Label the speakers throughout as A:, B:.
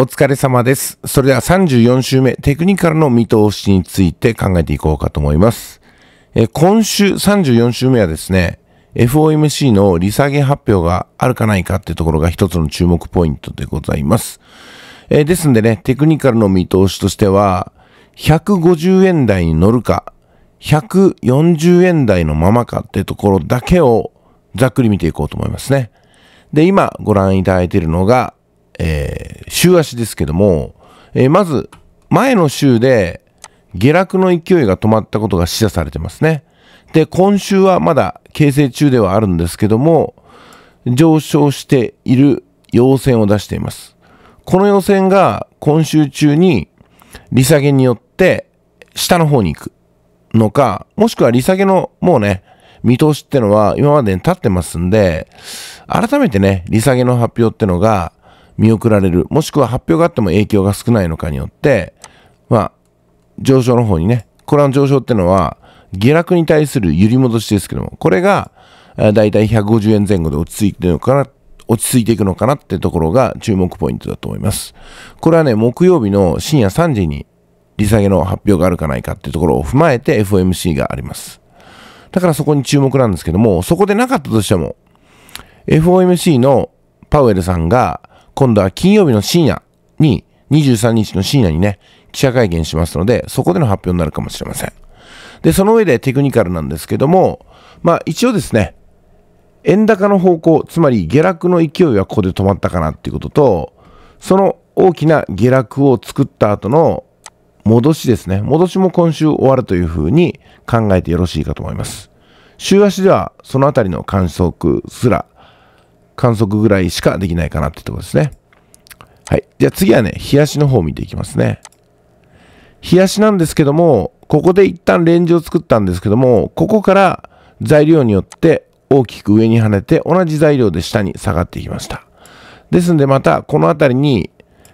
A: お疲れ様です。それでは34週目、テクニカルの見通しについて考えていこうかと思います。え今週34週目はですね、FOMC の利下げ発表があるかないかっていうところが一つの注目ポイントでございます。えですんでね、テクニカルの見通しとしては、150円台に乗るか、140円台のままかってところだけをざっくり見ていこうと思いますね。で、今ご覧いただいているのがえー、週足ですけども、えー、まず、前の週で下落の勢いが止まったことが示唆されてますね。で、今週はまだ形成中ではあるんですけども、上昇している陽線を出しています。この陽線が今週中に利下げによって下の方に行くのか、もしくは利下げのもうね、見通しってのは今までに立ってますんで、改めてね、利下げの発表ってのが見送られる、もしくは発表があっても影響が少ないのかによって、まあ、上昇の方にね、これの上昇ってのは、下落に対する揺り戻しですけども、これが、だいたい150円前後で落ち着いてるのかな、落ち着いていくのかなってところが注目ポイントだと思います。これはね、木曜日の深夜3時に利下げの発表があるかないかってところを踏まえて FOMC があります。だからそこに注目なんですけども、そこでなかったとしても、FOMC のパウエルさんが今度は金曜日の深夜に、23日の深夜にね、記者会見しますので、そこでの発表になるかもしれません。で、その上でテクニカルなんですけども、まあ一応ですね、円高の方向、つまり下落の勢いはここで止まったかなっていうことと、その大きな下落を作った後の戻しですね。戻しも今週終わるというふうに考えてよろしいかと思います。週足ではそのあたりの観測すら観測ぐらいしかできないかなってとこですね。はい。じゃあ次はね、冷やしの方を見ていきますね。冷やしなんですけども、ここで一旦レンジを作ったんですけども、ここから材料によって大きく上に跳ねて、同じ材料で下に下がっていきました。ですんでまた、この辺りに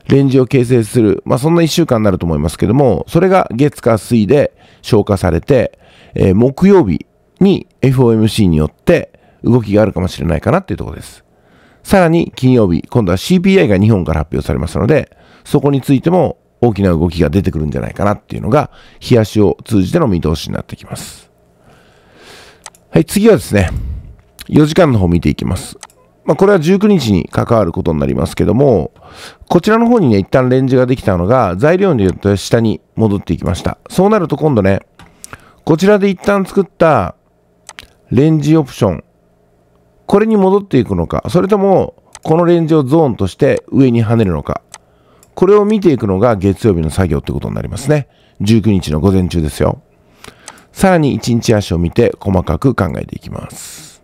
A: レンジを形成する、まあ、そんな1週間になると思いますけども、それが月火水で消化されて、えー、木曜日に FOMC によって動きがあるかもしれないかなっていうところです。さらに金曜日、今度は CPI が日本から発表されますので、そこについても大きな動きが出てくるんじゃないかなっていうのが、日足を通じての見通しになってきます。はい、次はですね、4時間の方見ていきます。まあ、これは19日に関わることになりますけども、こちらの方にね、一旦レンジができたのが、材料によって下に戻っていきました。そうなると今度ね、こちらで一旦作ったレンジオプションこれに戻っていくのか、それとも、このレンジをゾーンとして上に跳ねるのか、これを見ていくのが月曜日の作業ってことになりますね。19日の午前中ですよ。さらに1日足を見て細かく考えていきます。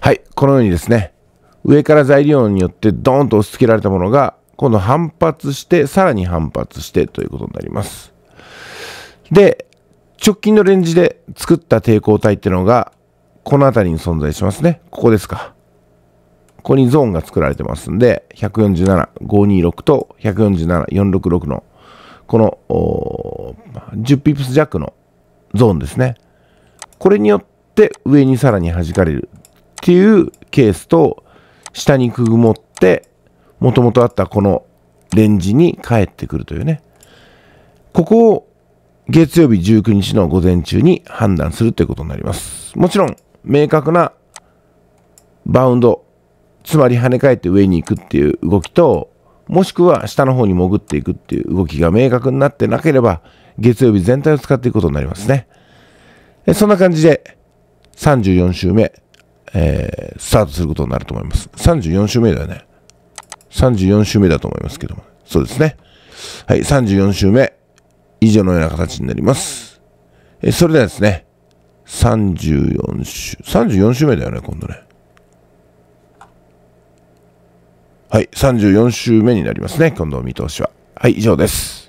A: はい、このようにですね、上から材料によってドーンと押し付けられたものが、今度反発して、さらに反発してということになります。で、直近のレンジで作った抵抗体っていうのが、この辺りに存在しますね。ここですか。ここにゾーンが作られてますんで、147、526と147、466の、この、10ピプス弱のゾーンですね。これによって上にさらに弾かれるっていうケースと、下にくぐもって、もともとあったこのレンジに帰ってくるというね。ここを月曜日19日の午前中に判断するということになります。もちろん、明確なバウンド、つまり跳ね返って上に行くっていう動きと、もしくは下の方に潜っていくっていう動きが明確になってなければ、月曜日全体を使っていくことになりますね。そんな感じで、34週目、えー、スタートすることになると思います。34週目だよね。34週目だと思いますけども。そうですね。はい、34週目、以上のような形になります。えそれではですね、34週、34週目だよね、今度ね。はい、34週目になりますね、今度の見通しは。はい、以上です。